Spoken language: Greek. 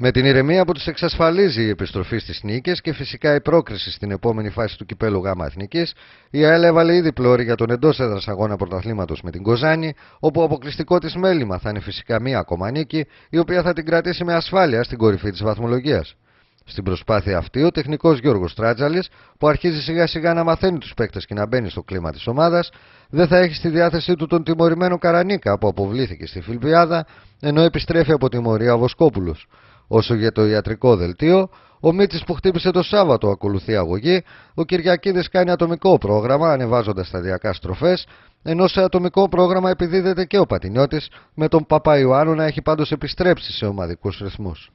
Με την ηρεμία που τους εξασφαλίζει η επιστροφή στις νίκες και φυσικά η πρόκριση στην επόμενη φάση του κυπέλου ΓΑΜΑ Εθνικής, η ΑΕΛ έβαλε ήδη πλώρη για τον εντός έδρας αγώνα πρωταθλήματος με την Κοζάνη, όπου αποκλειστικό της μέλημα θα είναι φυσικά μία ακόμα νίκη, η οποία θα την κρατήσει με ασφάλεια στην κορυφή της βαθμολογίας. Στην προσπάθεια αυτή, ο τεχνικός Γιώργος Τράτζαλης, που αρχίζει σιγά σιγά να μαθαίνει τους παίκτες και να μπαίνει στο κλίμα της ομάδας, δεν θα έχει στη διάθεσή του τον τιμωρημένο Καρανίκα που αποβλήθηκε στη Φιλπιάδα, ενώ επιστρέφει από τιμωρία ο Βοσκόπουλος. Όσο για το ιατρικό δελτίο, ο Μίτσης που χτύπησε το Σάββατο ακολουθεί αγωγή, ο Κυριακίδης κάνει ατομικό πρόγραμμα ανεβάζοντας σταδιακά στροφές, ενώ σε ατομικό πρόγραμμα επιδίδεται και ο Πατινιώτης, με τον Παπαϊωάννου να έχει πάντως επιστρέψει σε ομαδικούς ρυθμούς.